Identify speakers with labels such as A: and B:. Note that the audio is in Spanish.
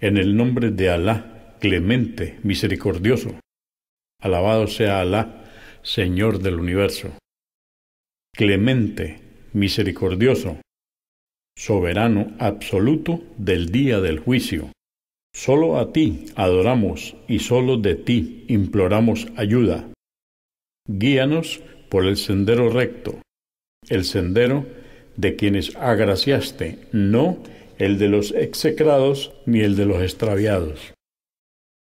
A: En el nombre de Alá, clemente, misericordioso. Alabado sea Alá, Señor del universo. Clemente, misericordioso, soberano absoluto del día del juicio. Solo a ti adoramos y solo de ti imploramos ayuda. Guíanos por el sendero recto, el sendero de quienes agraciaste, no el de los execrados ni el de los extraviados.